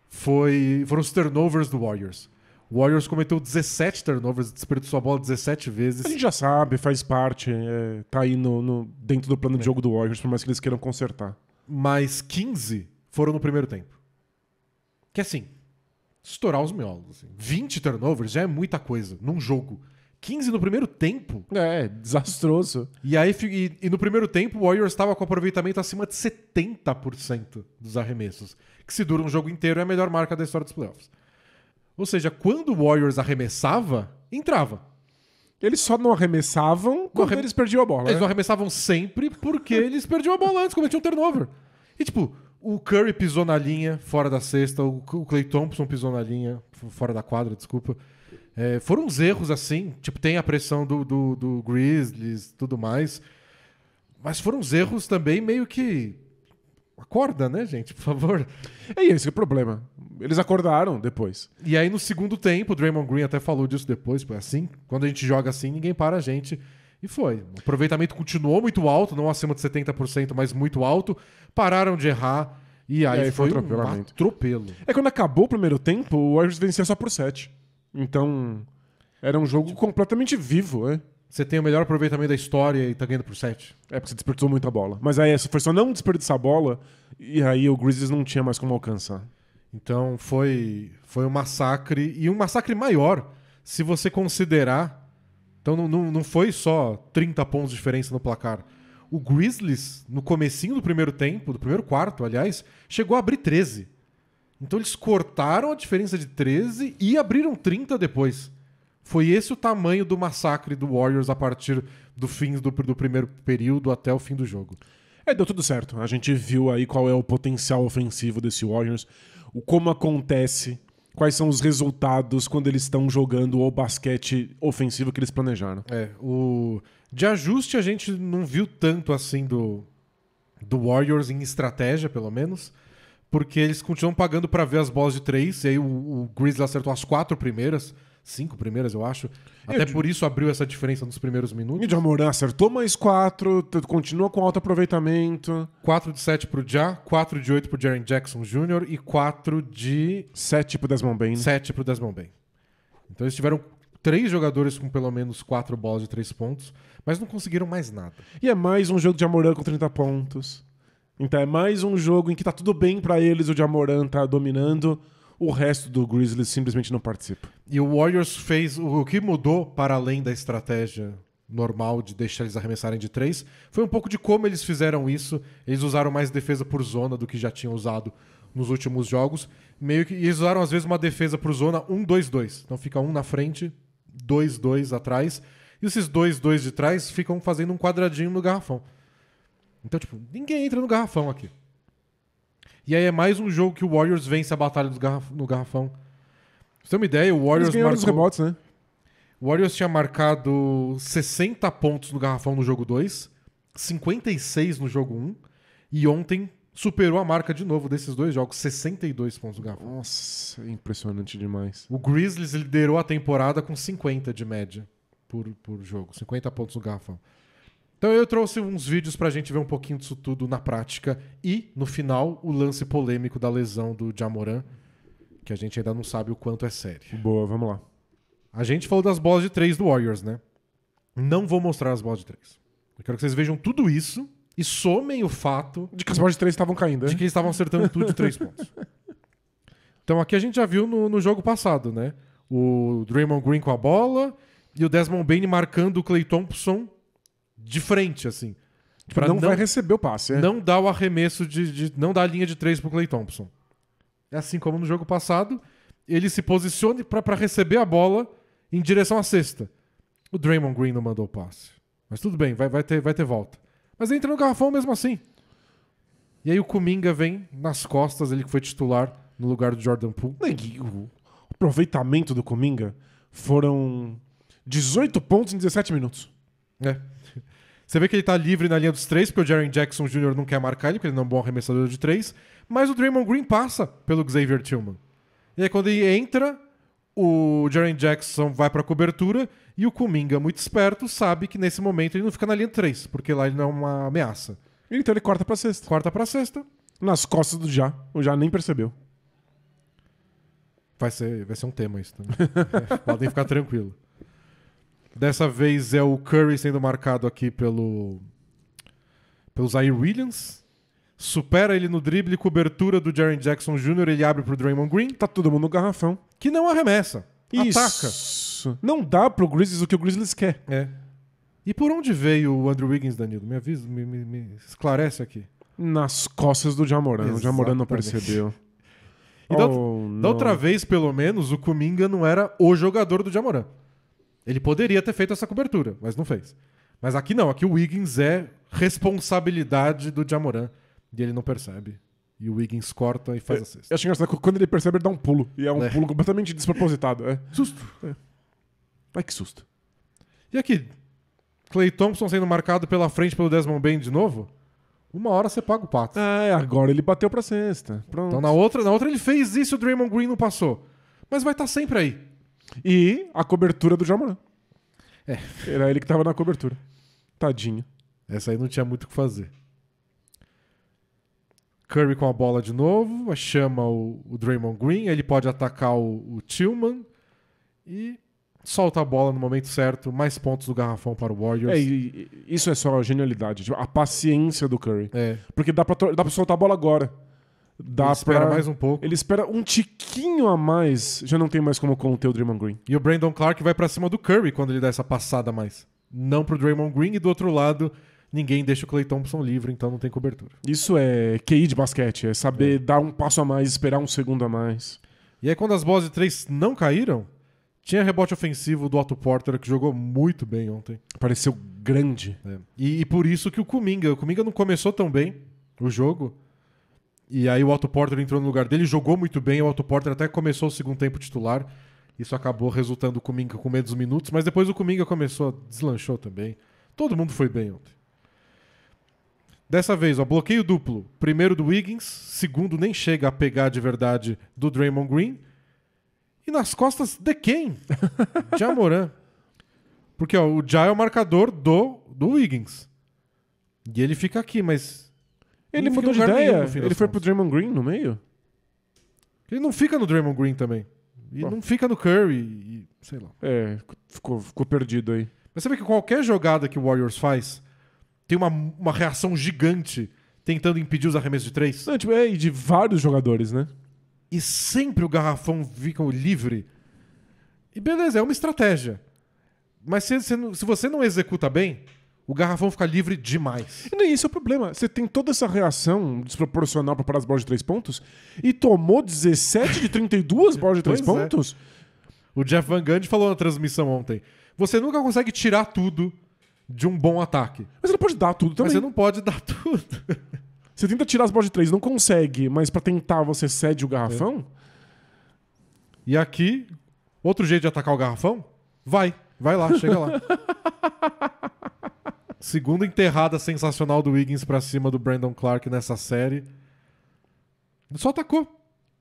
foi foram os turnovers do Warriors. O Warriors cometeu 17 turnovers, desperdiçou a bola 17 vezes. A gente já sabe, faz parte, é, tá aí no, no dentro do plano é. de jogo do Warriors, por mais que eles queiram consertar. Mas 15 foram no primeiro tempo. Que é assim, estourar os miolos. Assim. 20 turnovers já é muita coisa num jogo. 15 no primeiro tempo. É, desastroso. E aí e, e no primeiro tempo o Warriors estava com aproveitamento acima de 70% dos arremessos, que se dura um jogo inteiro é a melhor marca da história dos playoffs. Ou seja, quando o Warriors arremessava, entrava. Eles só não arremessavam quando eles perdiam a bola. Eles né? não arremessavam sempre porque eles perdiam a bola antes, cometiam um turnover. E tipo, o Curry pisou na linha, fora da cesta. O Clay Thompson pisou na linha, fora da quadra, desculpa. É, foram uns erros assim. Tipo, tem a pressão do, do, do Grizzlies tudo mais. Mas foram uns erros também meio que. Acorda, né, gente? Por favor. É esse é o problema. Eles acordaram depois. E aí, no segundo tempo, o Draymond Green até falou disso depois. assim. Quando a gente joga assim, ninguém para a gente. E foi. O aproveitamento continuou muito alto, não acima de 70%, mas muito alto. Pararam de errar. E aí, e aí foi, foi um atropelo. É quando acabou o primeiro tempo, o Warriors vencia só por 7. Então, era um jogo completamente vivo, é. Você tem o melhor aproveitamento da história e tá ganhando por 7. É, porque você desperdiçou muita bola. Mas aí foi só não desperdiçar a bola e aí o Grizzlies não tinha mais como alcançar. Então foi, foi um massacre e um massacre maior se você considerar então não, não, não foi só 30 pontos de diferença no placar. O Grizzlies, no comecinho do primeiro tempo, do primeiro quarto, aliás, chegou a abrir 13. Então eles cortaram a diferença de 13 e abriram 30 depois. Foi esse o tamanho do massacre do Warriors a partir do fim do, do primeiro período até o fim do jogo. É, deu tudo certo. A gente viu aí qual é o potencial ofensivo desse Warriors, o como acontece quais são os resultados quando eles estão jogando o basquete ofensivo que eles planejaram. É, o de ajuste a gente não viu tanto assim do do Warriors em estratégia, pelo menos, porque eles continuam pagando para ver as bolas de três, e aí o, o Grizzly acertou as quatro primeiras cinco primeiras, eu acho. Até eu, por isso abriu essa diferença nos primeiros minutos. E Jamoran acertou mais quatro, continua com alto aproveitamento. Quatro de para pro Ja, quatro de para pro Jaren Jackson Jr. e quatro de... para pro Desmond Bain. para pro Desmond Bain. Então eles tiveram três jogadores com pelo menos quatro bolas de três pontos, mas não conseguiram mais nada. E é mais um jogo de Jamoran com 30 pontos. Então é mais um jogo em que tá tudo bem para eles, o Jamoran tá dominando o resto do Grizzlies simplesmente não participa. E o Warriors fez o que mudou para além da estratégia normal de deixar eles arremessarem de três, foi um pouco de como eles fizeram isso. Eles usaram mais defesa por zona do que já tinham usado nos últimos jogos. Meio que eles usaram às vezes uma defesa por zona 1-2-2. Então fica um na frente, 2-2 atrás, e esses 2-2 de trás ficam fazendo um quadradinho no garrafão. Então, tipo, ninguém entra no garrafão aqui. E aí é mais um jogo que o Warriors vence a batalha no garrafão. Pra você ter uma ideia, o Warriors marcou... os rebotes, né? O Warriors tinha marcado 60 pontos no garrafão no jogo 2, 56 no jogo 1, e ontem superou a marca de novo desses dois jogos, 62 pontos no garrafão. Nossa, impressionante demais. O Grizzlies liderou a temporada com 50 de média por, por jogo, 50 pontos no garrafão. Então eu trouxe uns vídeos pra gente ver um pouquinho disso tudo na prática e, no final, o lance polêmico da lesão do Jamoran, que a gente ainda não sabe o quanto é sério. Boa, vamos lá. A gente falou das bolas de três do Warriors, né? Não vou mostrar as bolas de três. Eu quero que vocês vejam tudo isso e somem o fato. De que as bolas de três estavam caindo, né? De que eles estavam acertando tudo de três pontos. Então aqui a gente já viu no, no jogo passado, né? O Draymond Green com a bola e o Desmond Bain marcando o Clay Thompson de frente, assim. Tipo, não, não, vai receber o passe, é? Não dá o arremesso de, de. Não dá a linha de três pro Clay Thompson. é Assim como no jogo passado, ele se posicione para receber a bola em direção à cesta. O Draymond Green não mandou o passe. Mas tudo bem, vai, vai, ter, vai ter volta. Mas entra no garrafão mesmo assim. E aí o Kuminga vem nas costas, ele que foi titular no lugar do Jordan Poole. O aproveitamento do Kuminga foram 18 pontos em 17 minutos. É. Você vê que ele tá livre na linha dos três, porque o Jaron Jackson Jr. não quer marcar ele, porque ele não é um bom arremessador de três. Mas o Draymond Green passa pelo Xavier Tillman. E aí quando ele entra, o Jaron Jackson vai pra cobertura e o Kuminga, muito esperto, sabe que nesse momento ele não fica na linha 3, porque lá ele não é uma ameaça. Então ele corta pra sexta. Corta pra sexta. Nas costas do Já. O Já nem percebeu. Vai ser, vai ser um tema isso também. <laughs> é, podem ficar tranquilo. Dessa vez é o Curry sendo marcado aqui pelo, pelo Zaire Williams. Supera ele no drible, cobertura do Jaren Jackson Jr., ele abre pro Draymond Green. Tá todo mundo no garrafão. Que não arremessa. Isso. Ataca. Não dá pro Grizzlies o que o Grizzlies quer. É. E por onde veio o Andrew Wiggins, Danilo? Me avisa, me, me, me esclarece aqui. Nas costas do Jamoran. O Jamoran não percebeu. E da, da oh, outra vez, pelo menos, o Kuminga não era o jogador do Jamoran. Ele poderia ter feito essa cobertura, mas não fez. Mas aqui não, aqui o Wiggins é responsabilidade do Jamoran e ele não percebe. E o Wiggins corta e faz é, a cesta. Eu acho engraçado que quando ele percebe, ele dá um pulo. E é um é. pulo completamente despropositado. É. Susto. É. Ai, que susto. E aqui, Clay Thompson sendo marcado pela frente pelo Desmond Bain de novo. Uma hora você paga o pato. É, agora ele bateu pra sexta. Então, Pronto. Então na outra, na outra ele fez isso e o Draymond Green não passou. Mas vai estar tá sempre aí. E a cobertura do Jamoran. É. Era ele que tava na cobertura. Tadinho. Essa aí não tinha muito o que fazer. Curry com a bola de novo, chama o, o Draymond Green, ele pode atacar o, o Tillman e solta a bola no momento certo, mais pontos do garrafão para o Warriors. É, e, e, isso é só a genialidade, tipo, a paciência do Curry. É. Porque dá pra, dá pra soltar a bola agora. Dá ele espera pra... mais um pouco. Ele espera um tiquinho a mais, já não tem mais como conter o Draymond Green. E o Brandon Clark vai para cima do Curry quando ele dá essa passada a mais. Não pro Draymond Green e do outro lado, ninguém deixa o Clay Thompson livre, então não tem cobertura. Isso é QI de basquete, é saber é. dar um passo a mais, esperar um segundo a mais. E aí quando as bolas de três não caíram, tinha rebote ofensivo do Otto Porter, que jogou muito bem ontem. Pareceu grande. É. E, e por isso que o Kuminga, o Kuminga não começou tão bem o jogo, e aí o Otto Porter entrou no lugar dele, jogou muito bem. O Otto Porter até começou o segundo tempo titular. Isso acabou resultando o Kuminga com menos minutos, mas depois o Kuminga começou, deslanchou também. Todo mundo foi bem ontem. Dessa vez, ó, bloqueio duplo. Primeiro do Wiggins, segundo nem chega a pegar de verdade do Draymond Green. E nas costas de quem? Jamoran. <laughs> Porque ó, o Ja é o marcador do, do Wiggins. E ele fica aqui, mas ele mudou de ideia. Nenhum, ele foi pro Draymond Green no meio? Ele não fica no Draymond Green também. E Bom. não fica no Curry, e, sei lá. É, ficou, ficou perdido aí. Mas você vê que qualquer jogada que o Warriors faz tem uma, uma reação gigante tentando impedir os arremessos de três. Não, tipo, é, e de vários jogadores, né? E sempre o garrafão fica livre. E beleza, é uma estratégia. Mas se, se, se você não executa bem, o garrafão fica livre demais. E nem isso é o problema. Você tem toda essa reação desproporcional para parar as bolas de três pontos e tomou 17 de 32 bolas de três pois é. pontos. É. O Jeff Van Gundy falou na transmissão ontem: você nunca consegue tirar tudo de um bom ataque. Mas você não pode dar tudo também. Mas você não pode dar tudo. você tenta tirar as bolas de três, não consegue, mas para tentar você cede o garrafão. É. E aqui, outro jeito de atacar o garrafão? Vai, vai lá, chega lá. <laughs> Segunda enterrada sensacional do Wiggins para cima do Brandon Clark nessa série. Ele só atacou.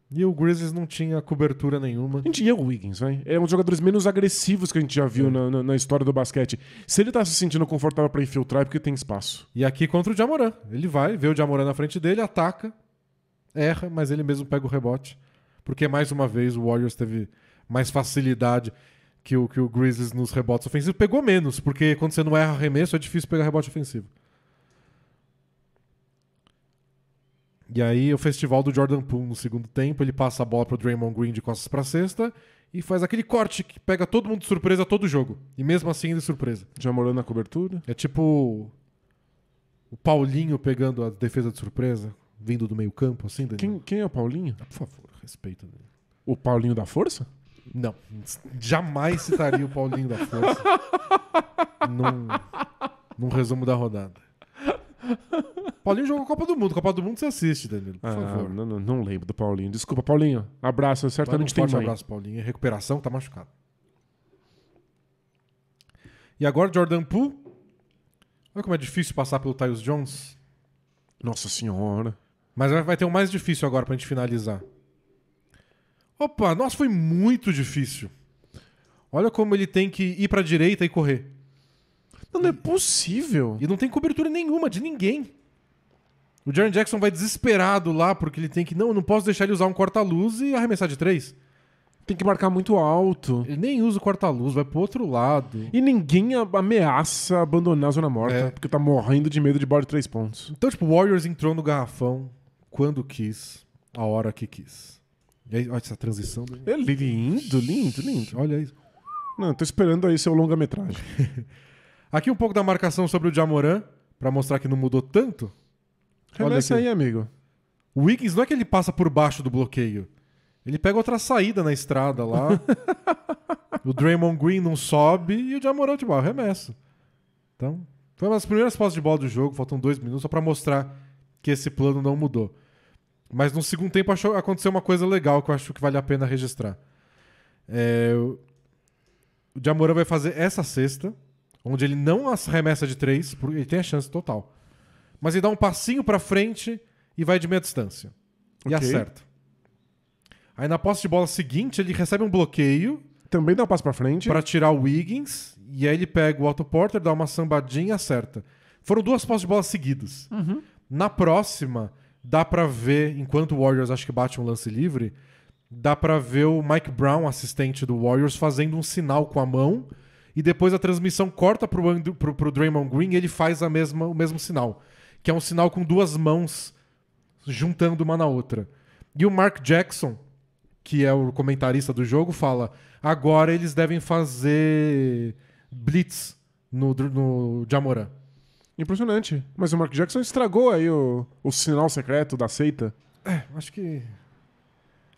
E o Grizzlies não tinha cobertura nenhuma. A gente ia o Wiggins, vai. É um dos jogadores menos agressivos que a gente já viu é. na, na, na, história do basquete. Se ele tá se sentindo confortável para infiltrar, é porque tem espaço. E aqui contra o Jamoran. Ele vai, vê o Jamoran na frente dele, ataca, erra, mas ele mesmo pega o rebote. Porque mais uma vez o Warriors teve mais facilidade que o, que o Grizzlies nos rebotes ofensivos pegou menos, porque quando você não erra arremesso é difícil pegar rebote ofensivo. E aí o festival do Jordan Poole no segundo tempo, ele passa a bola pro Draymond Green de costas para cesta e faz aquele corte que pega todo mundo de surpresa todo jogo. E mesmo assim ele é surpresa. Já morando na cobertura? É tipo o Paulinho pegando a defesa de surpresa, vindo do meio campo assim, Daniel. Quem, quem é o Paulinho? Ah, por favor, respeita. O Paulinho da Força? Não, jamais citaria o Paulinho da Força <laughs> num, num resumo da rodada. Paulinho jogou Copa do Mundo. Copa do Mundo você assiste, Danilo, por ah, favor. Não, não, não, lembro do Paulinho. Desculpa, Paulinho. Abraço, certamente tem forte abraço, Paulinho. É recuperação, tá machucado. E agora Jordan Poole. Olha como é difícil passar pelo Tyus Jones. Nossa senhora. Mas vai ter um mais difícil agora pra gente finalizar. Opa, nossa, foi muito difícil. Olha como ele tem que ir para a direita e correr. Não, não é possível. E não tem cobertura nenhuma de ninguém. O Jaron Jackson vai desesperado lá porque ele tem que. Não, eu não posso deixar ele usar um corta-luz e arremessar de três. Tem que marcar muito alto. Ele nem usa o corta-luz, vai pro outro lado. E ninguém ameaça abandonar a zona morta, é. porque tá morrendo de medo de bola de três pontos. Então, tipo, o Warriors entrou no garrafão quando quis, a hora que quis aí, olha essa transição. Né? É lindo, lindo, lindo. Olha isso. Não, tô esperando aí seu longa-metragem. <laughs> Aqui um pouco da marcação sobre o Jamoran, para mostrar que não mudou tanto. isso aí, amigo. O Wiggins não é que ele passa por baixo do bloqueio. Ele pega outra saída na estrada lá. <laughs> o Draymond Green não sobe e o Jamoran de tipo, ah, barro remessa. Então, foi uma das primeiras postas de bola do jogo, faltam dois minutos, só para mostrar que esse plano não mudou. Mas no segundo tempo achou, aconteceu uma coisa legal que eu acho que vale a pena registrar. É, o Jamoran vai fazer essa sexta, onde ele não as remessa de três, porque ele tem a chance total. Mas ele dá um passinho para frente e vai de meia distância. Okay. E acerta. Aí na posse de bola seguinte, ele recebe um bloqueio. Também dá um passo para frente. Para tirar o Wiggins. E aí ele pega o Otto Porter, dá uma sambadinha e acerta. Foram duas posses de bola seguidas. Uhum. Na próxima, dá para ver, enquanto o Warriors acho que bate um lance livre, dá para ver o Mike Brown, assistente do Warriors, fazendo um sinal com a mão e depois a transmissão corta pro, Andrew, pro, pro Draymond Green e ele faz a mesma, o mesmo sinal, que é um sinal com duas mãos juntando uma na outra. E o Mark Jackson, que é o comentarista do jogo, fala: agora eles devem fazer blitz no, no Jamoran. Impressionante. Mas o Mark Jackson estragou aí o, o sinal secreto da seita. É, acho que.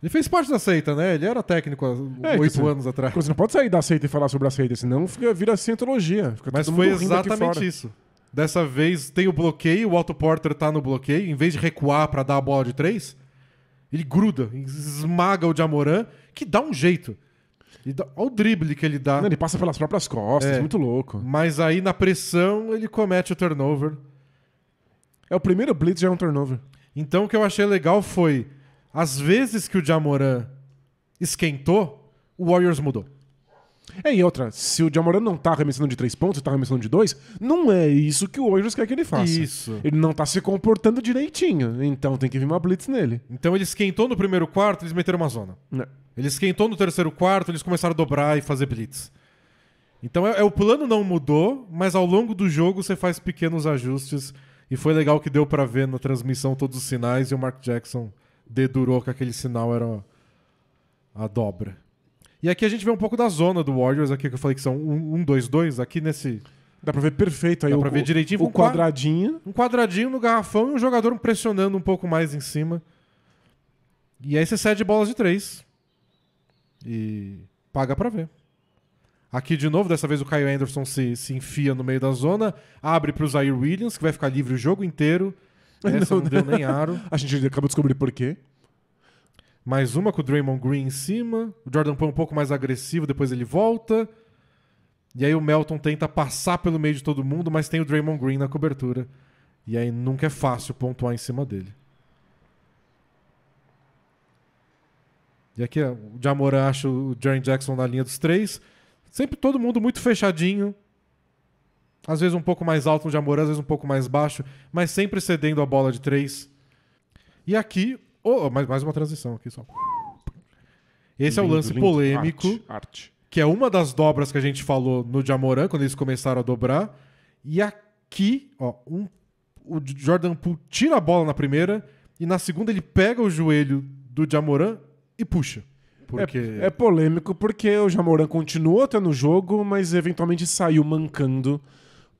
Ele fez parte da seita, né? Ele era técnico há é, oito é, anos atrás. Você não pode sair da seita e falar sobre a seita, senão fica, vira cientologia. Fica Mas foi exatamente isso. Dessa vez tem o bloqueio, o Otto Porter tá no bloqueio, em vez de recuar para dar a bola de três, ele gruda, esmaga o Jamoran, que dá um jeito. E dá, olha o drible que ele dá. Não, ele passa pelas próprias costas, é. muito louco. Mas aí na pressão ele comete o turnover. É o primeiro blitz já é um turnover. Então o que eu achei legal foi, as vezes que o Jamoran esquentou, o Warriors mudou. É, e outra, se o Jamoran não tá arremessando de três pontos, tá arremessando de dois, não é isso que o Warriors quer que ele faça. Isso. Ele não tá se comportando direitinho, então tem que vir uma blitz nele. Então ele esquentou no primeiro quarto, eles meteram uma zona. É. Ele esquentou no terceiro quarto, eles começaram a dobrar e fazer blitz. Então é, é, o plano não mudou, mas ao longo do jogo você faz pequenos ajustes e foi legal que deu para ver na transmissão todos os sinais e o Mark Jackson dedurou que aquele sinal era a dobra. E aqui a gente vê um pouco da zona do Warriors, aqui que eu falei que são 1-2-2, um, um, aqui nesse. Dá pra ver perfeito aí. Dá o, pra ver direitinho. O um quadradinho. Um quadradinho no garrafão e um jogador pressionando um pouco mais em cima. E aí você cede bolas de três. E paga pra ver. Aqui de novo, dessa vez o Caio Anderson se, se enfia no meio da zona, abre pro Zaire Williams, que vai ficar livre o jogo inteiro. <laughs> Essa não, não deu nem aro. A gente acabou de descobrir por quê. Mais uma com o Draymond Green em cima. O Jordan Poole é um pouco mais agressivo, depois ele volta. E aí o Melton tenta passar pelo meio de todo mundo, mas tem o Draymond Green na cobertura. E aí nunca é fácil pontuar em cima dele. E aqui o Jamoran acha o Jaren Jackson na linha dos três. Sempre todo mundo muito fechadinho. Às vezes um pouco mais alto no Jamoran, às vezes um pouco mais baixo, mas sempre cedendo a bola de três. E aqui Oh, mais, mais uma transição aqui só. Esse lindo, é o lance lindo. polêmico. Arte, arte. Que é uma das dobras que a gente falou no Jamoran, quando eles começaram a dobrar. E aqui, ó, um, o Jordan Poole tira a bola na primeira e na segunda ele pega o joelho do Jamoran e puxa. Porque... É, é, polêmico porque o Jamoran continuou até no jogo, mas eventualmente saiu mancando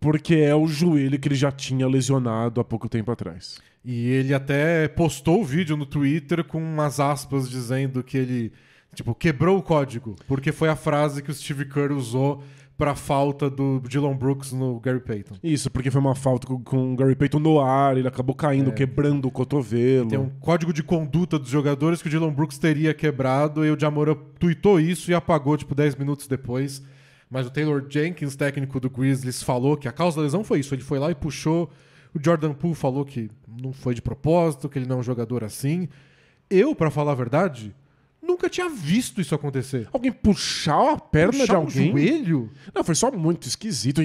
porque é o joelho que ele já tinha lesionado há pouco tempo atrás. E ele até postou o vídeo no Twitter com umas aspas dizendo que ele, tipo, quebrou o código, porque foi a frase que o Steve Kerr usou para falta do Dylan Brooks no Gary Payton. Isso, porque foi uma falta com, com o Gary Payton no ar, ele acabou caindo, é. quebrando o cotovelo. Tem um código de conduta dos jogadores que o Dylan Brooks teria quebrado e o Jamora tweetou isso e apagou, tipo, 10 minutos depois. Mas o Taylor Jenkins, técnico do Grizzlies, falou que a causa da lesão foi isso. Ele foi lá e puxou. O Jordan Poole falou que não foi de propósito, que ele não é um jogador assim. Eu, para falar a verdade, nunca tinha visto isso acontecer. Alguém puxar a perna puxar de alguém? Um joelho? Não, foi só muito esquisito.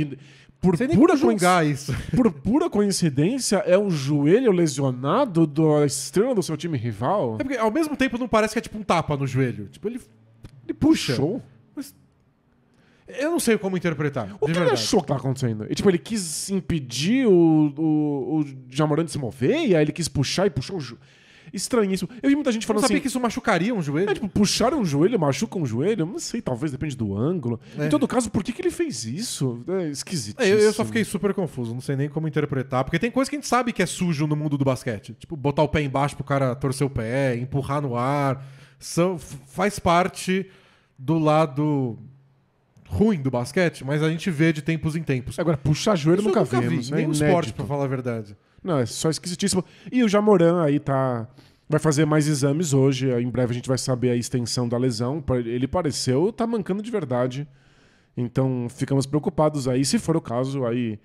Por Sem pura coincidência, <laughs> por pura coincidência, é o um joelho lesionado da estrela do seu time rival. É porque, ao mesmo tempo não parece que é tipo um tapa no joelho. Tipo, ele, ele puxa. Puxou. Eu não sei como interpretar. O que ele achou que tava acontecendo? E, tipo, ele quis impedir o, o, o Jamoran de se mover, e aí ele quis puxar e puxou o joelho. Estranhíssimo. Eu vi muita gente falando assim, sabia que isso machucaria um joelho? É, tipo, puxar um joelho, machuca um joelho? não sei, talvez, depende do ângulo. É. Em todo caso, por que, que ele fez isso? É esquisito. É, eu, eu, só fiquei super confuso, não sei nem como interpretar. Porque tem coisa que a gente sabe que é sujo no mundo do basquete. Tipo, botar o pé embaixo pro cara torcer o pé, empurrar no ar. São, faz parte do lado ruim do basquete, mas a gente vê de tempos em tempos. Agora, puxar joelho nunca, nunca vimos, vi, né? esporte, pra falar a verdade. Não, é só esquisitíssimo. E o Jamoran aí tá... Vai fazer mais exames hoje. Em breve a gente vai saber a extensão da lesão. Ele pareceu tá mancando de verdade. Então ficamos preocupados aí. Se for o caso, aí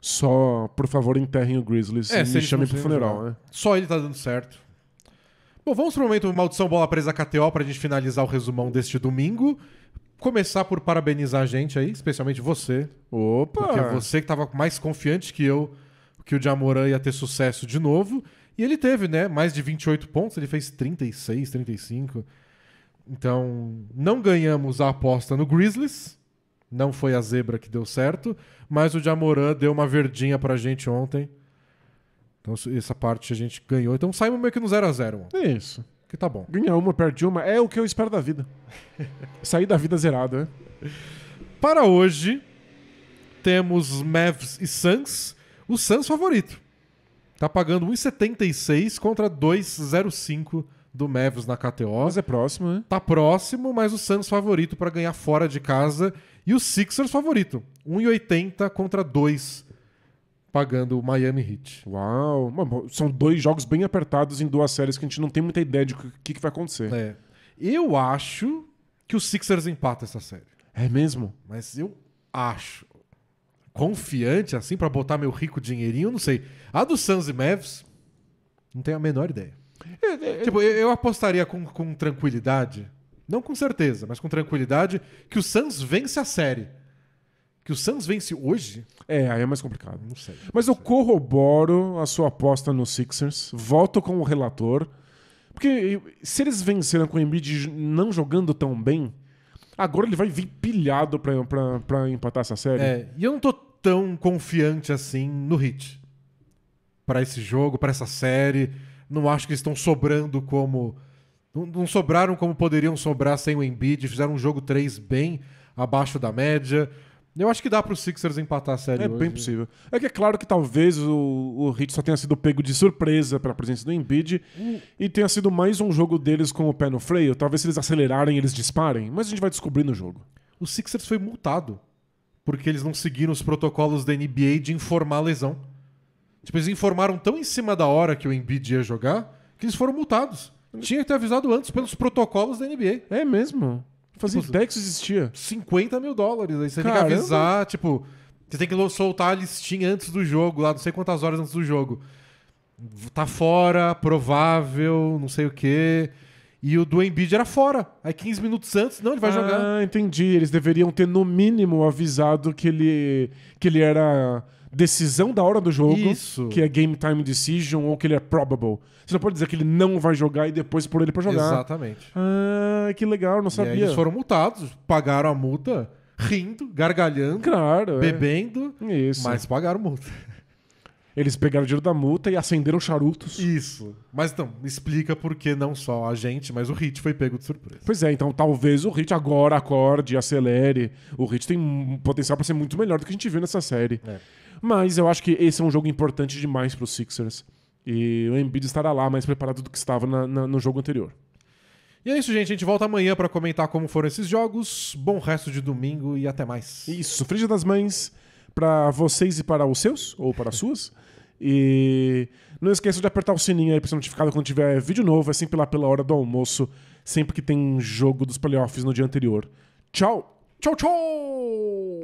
só, por favor, enterrem o Grizzlies é, e me chamem pro funeral, né? Só ele tá dando certo. Bom, vamos pro momento Maldição Bola Presa KTO pra gente finalizar o resumão deste domingo começar por parabenizar a gente aí, especialmente você. Opa! Porque você que estava mais confiante que eu que o Jamoran ia ter sucesso de novo. E ele teve, né? Mais de 28 pontos, ele fez 36, 35. Então, não ganhamos a aposta no Grizzlies. Não foi a zebra que deu certo, mas o Jamoran deu uma verdinha pra gente ontem. Então, essa parte a gente ganhou. Então saímos meio que no 0x0. Isso que tá bom. Ganha uma, perde uma, é o que eu espero da vida. <laughs> Sair da vida zerado né? Para hoje, temos Mavs e Suns. O Suns favorito. Tá pagando 1,76 contra 2,05 do Mavs na KTO. Mas é próximo, né? Tá próximo, mas o Suns favorito para ganhar fora de casa. E o Sixers favorito. 1,80 contra 2 pagando o Miami Heat. Uau! São dois jogos bem apertados em duas séries que a gente não tem muita ideia de o que, que vai acontecer. É. Eu acho que o Sixers empata essa série. É mesmo? Mas eu acho. Confiante, assim, para botar meu rico dinheirinho, não sei. A do Suns e Mavs, não tenho a menor ideia. É, é, é, tipo, eu, eu apostaria com, com tranquilidade, não com certeza, mas com tranquilidade, que o Suns vence a série que o Suns vence hoje. É, aí é mais complicado. Não sei. Mas eu corroboro a sua aposta no Sixers. Volto com o relator. Porque se eles venceram com o Embiid não jogando tão bem, agora ele vai vir pilhado pra, pra, pra empatar essa série. É, e eu não tô tão confiante assim no Hit. para esse jogo, para essa série. Não acho que eles estão sobrando como. Não, não sobraram como poderiam sobrar sem o Embiid. Fizeram um jogo 3 bem abaixo da média eu acho que dá pro Sixers empatar a série. É hoje. bem possível. É que é claro que talvez o, o Heat só tenha sido pego de surpresa pela presença do Embiid e tenha sido mais um jogo deles com o pé no freio. Talvez se eles acelerarem, eles disparem, mas a gente vai descobrir no jogo. O Sixers foi multado porque eles não seguiram os protocolos da NBA de informar a lesão. Tipo, eles informaram tão em cima da hora que o Embiid ia jogar que eles foram multados. Tinha que ter avisado antes pelos protocolos da NBA. É mesmo? Fazia tipo, ideia que isso existia. 50 mil dólares. Aí você Caramba. tem que avisar, tipo, você tem que soltar a listinha antes do jogo, lá não sei quantas horas antes do jogo. Tá fora, provável, não sei o quê. E o do Embiid era fora. Aí 15 minutos antes, não, ele vai ah, jogar. Ah, entendi. Eles deveriam ter, no mínimo, avisado que ele, que ele era decisão da hora do jogo, Isso. que é game time decision ou que ele é probable. Você não pode dizer que ele não vai jogar e depois pôr ele para jogar. Exatamente. Ah, que legal, não sabia. E eles foram multados, pagaram a multa, rindo, gargalhando, claro, é. bebendo, é. Isso. mas pagaram multa. Eles pegaram o dinheiro da multa e acenderam charutos. Isso. Mas então, explica por que não só a gente, mas o Hit foi pego de surpresa. Pois é, então talvez o Hit agora acorde, acelere. O Hit tem um potencial para ser muito melhor do que a gente viu nessa série. É. Mas eu acho que esse é um jogo importante demais para os Sixers. E o Embiid estará lá mais preparado do que estava na, na, no jogo anterior. E é isso, gente. A gente volta amanhã para comentar como foram esses jogos. Bom resto de domingo e até mais. Isso. Frida das Mães para vocês e para os seus, ou para as <laughs> suas. E não esqueça de apertar o sininho aí para ser notificado quando tiver vídeo novo. É sempre lá pela hora do almoço, sempre que tem jogo dos playoffs no dia anterior. Tchau! Tchau, tchau!